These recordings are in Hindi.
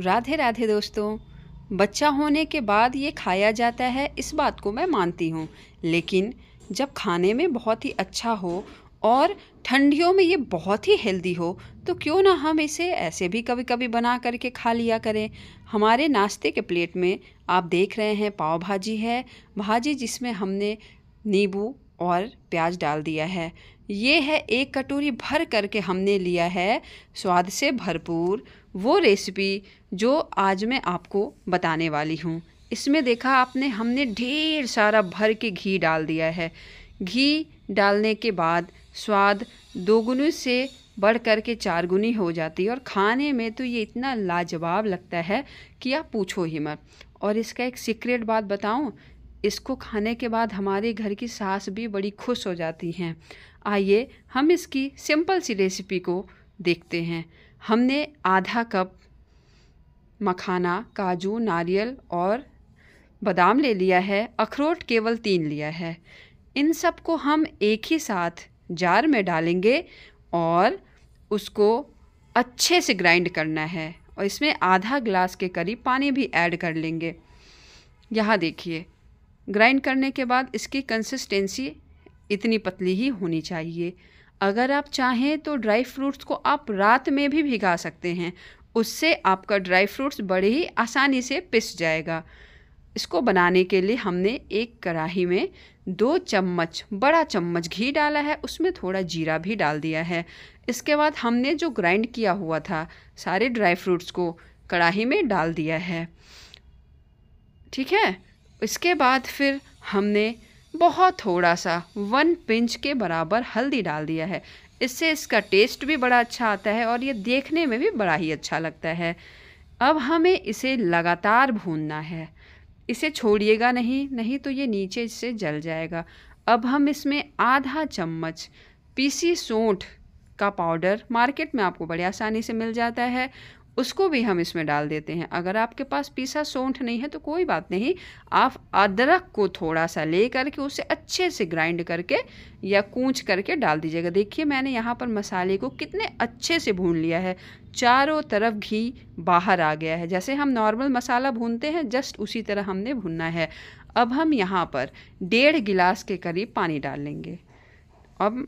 राधे राधे दोस्तों बच्चा होने के बाद ये खाया जाता है इस बात को मैं मानती हूँ लेकिन जब खाने में बहुत ही अच्छा हो और ठंडियों में ये बहुत ही हेल्दी हो तो क्यों ना हम इसे ऐसे भी कभी कभी बना करके खा लिया करें हमारे नाश्ते के प्लेट में आप देख रहे हैं पाव भाजी है भाजी जिसमें हमने नींबू और प्याज डाल दिया है ये है एक कटोरी भर करके हमने लिया है स्वाद से भरपूर वो रेसिपी जो आज मैं आपको बताने वाली हूँ इसमें देखा आपने हमने ढेर सारा भर के घी डाल दिया है घी डालने के बाद स्वाद दोगुनी से बढ़ कर के चार गुनी हो जाती है और खाने में तो ये इतना लाजवाब लगता है कि आप पूछो ही मत और इसका एक सीक्रेट बात बताऊं इसको खाने के बाद हमारे घर की सास भी बड़ी खुश हो जाती हैं आइए हम इसकी सिंपल सी रेसिपी को देखते हैं हमने आधा कप मखाना काजू नारियल और बादाम ले लिया है अखरोट केवल तीन लिया है इन सब को हम एक ही साथ जार में डालेंगे और उसको अच्छे से ग्राइंड करना है और इसमें आधा ग्लास के करीब पानी भी ऐड कर लेंगे यहाँ देखिए ग्राइंड करने के बाद इसकी कंसिस्टेंसी इतनी पतली ही होनी चाहिए अगर आप चाहें तो ड्राई फ्रूट्स को आप रात में भी भिगा सकते हैं उससे आपका ड्राई फ्रूट्स बड़े ही आसानी से पिस जाएगा इसको बनाने के लिए हमने एक कढ़ाही में दो चम्मच बड़ा चम्मच घी डाला है उसमें थोड़ा जीरा भी डाल दिया है इसके बाद हमने जो ग्राइंड किया हुआ था सारे ड्राई फ्रूट्स को कढ़ाही में डाल दिया है ठीक है इसके बाद फिर हमने बहुत थोड़ा सा वन पिंच के बराबर हल्दी डाल दिया है इससे इसका टेस्ट भी बड़ा अच्छा आता है और ये देखने में भी बड़ा ही अच्छा लगता है अब हमें इसे लगातार भूनना है इसे छोड़िएगा नहीं नहीं तो ये नीचे से जल जाएगा अब हम इसमें आधा चम्मच पीसी सोंठ का पाउडर मार्केट में आपको बड़ी आसानी से मिल जाता है उसको भी हम इसमें डाल देते हैं अगर आपके पास पीसा सौंठ नहीं है तो कोई बात नहीं आप अदरक को थोड़ा सा ले करके उसे अच्छे से ग्राइंड करके या कूच करके डाल दीजिएगा देखिए मैंने यहाँ पर मसाले को कितने अच्छे से भून लिया है चारों तरफ घी बाहर आ गया है जैसे हम नॉर्मल मसाला भूनते हैं जस्ट उसी तरह हमने भूनना है अब हम यहाँ पर डेढ़ गिलास के करीब पानी डाल लेंगे अब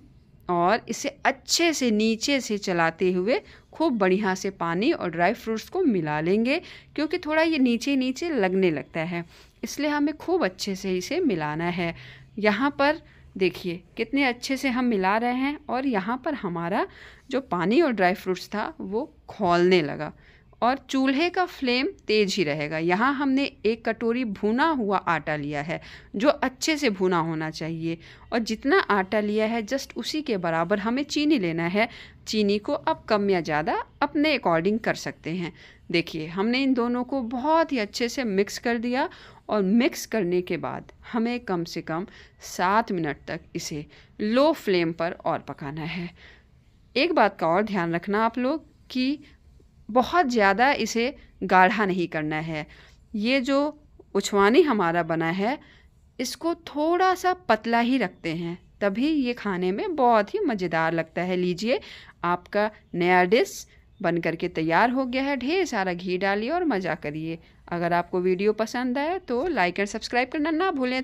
और इसे अच्छे से नीचे से चलाते हुए खूब बढ़िया से पानी और ड्राई फ्रूट्स को मिला लेंगे क्योंकि थोड़ा ये नीचे नीचे लगने लगता है इसलिए हमें खूब अच्छे से इसे मिलाना है यहाँ पर देखिए कितने अच्छे से हम मिला रहे हैं और यहाँ पर हमारा जो पानी और ड्राई फ्रूट्स था वो खोलने लगा और चूल्हे का फ्लेम तेज ही रहेगा यहाँ हमने एक कटोरी भुना हुआ आटा लिया है जो अच्छे से भुना होना चाहिए और जितना आटा लिया है जस्ट उसी के बराबर हमें चीनी लेना है चीनी को आप कम या ज़्यादा अपने अकॉर्डिंग कर सकते हैं देखिए हमने इन दोनों को बहुत ही अच्छे से मिक्स कर दिया और मिक्स करने के बाद हमें कम से कम सात मिनट तक इसे लो फ्लेम पर और पकाना है एक बात का और ध्यान रखना आप लोग कि बहुत ज़्यादा इसे गाढ़ा नहीं करना है ये जो उछवानी हमारा बना है इसको थोड़ा सा पतला ही रखते हैं तभी ये खाने में बहुत ही मज़ेदार लगता है लीजिए आपका नया डिश बन करके तैयार हो गया है ढेर सारा घी डालिए और मज़ा करिए अगर आपको वीडियो पसंद आए तो लाइक एंड सब्सक्राइब करना ना भूलें